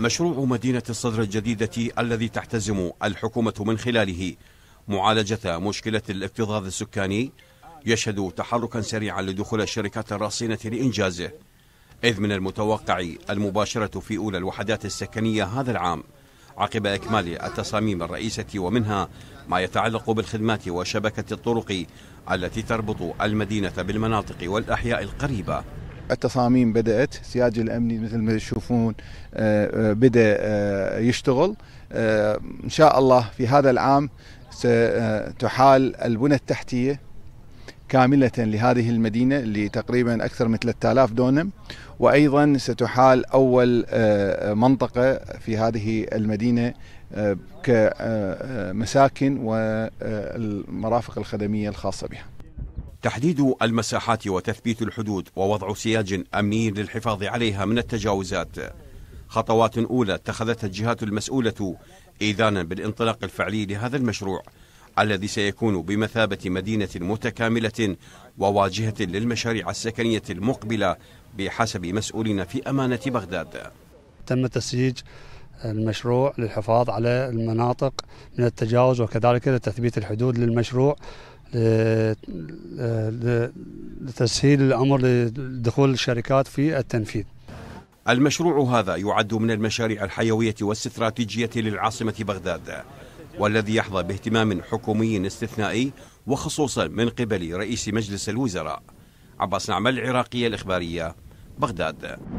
مشروع مدينة الصدر الجديدة الذي تحتزم الحكومة من خلاله معالجة مشكلة الاكتظاظ السكاني يشهد تحركا سريعا لدخول الشركات الرصينة لإنجازه إذ من المتوقع المباشرة في أولى الوحدات السكنية هذا العام عقب إكمال التصاميم الرئيسة ومنها ما يتعلق بالخدمات وشبكة الطرق التي تربط المدينة بالمناطق والأحياء القريبة التصاميم بدات السياج الامني مثل ما تشوفون آه، آه، بدا آه، يشتغل ان شاء الله في هذا العام ستحال البنى التحتيه كاملة لهذه المدينة اللي تقريبا أكثر من 3000 دونم وأيضا ستحال أول منطقة في هذه المدينة كمساكن والمرافق الخدمية الخاصة بها تحديد المساحات وتثبيت الحدود ووضع سياج أمني للحفاظ عليها من التجاوزات خطوات أولى اتخذتها الجهات المسؤولة إيذانا بالانطلاق الفعلي لهذا المشروع الذي سيكون بمثابة مدينة متكاملة وواجهة للمشاريع السكنية المقبلة بحسب مسؤولين في أمانة بغداد تم تسييج المشروع للحفاظ على المناطق من التجاوز وكذلك لتثبيت الحدود للمشروع لتسهيل الامر لدخول الشركات في التنفيذ. المشروع هذا يعد من المشاريع الحيويه والاستراتيجيه للعاصمه بغداد والذي يحظى باهتمام حكومي استثنائي وخصوصا من قبل رئيس مجلس الوزراء عباس نعمل العراقيه الاخباريه بغداد.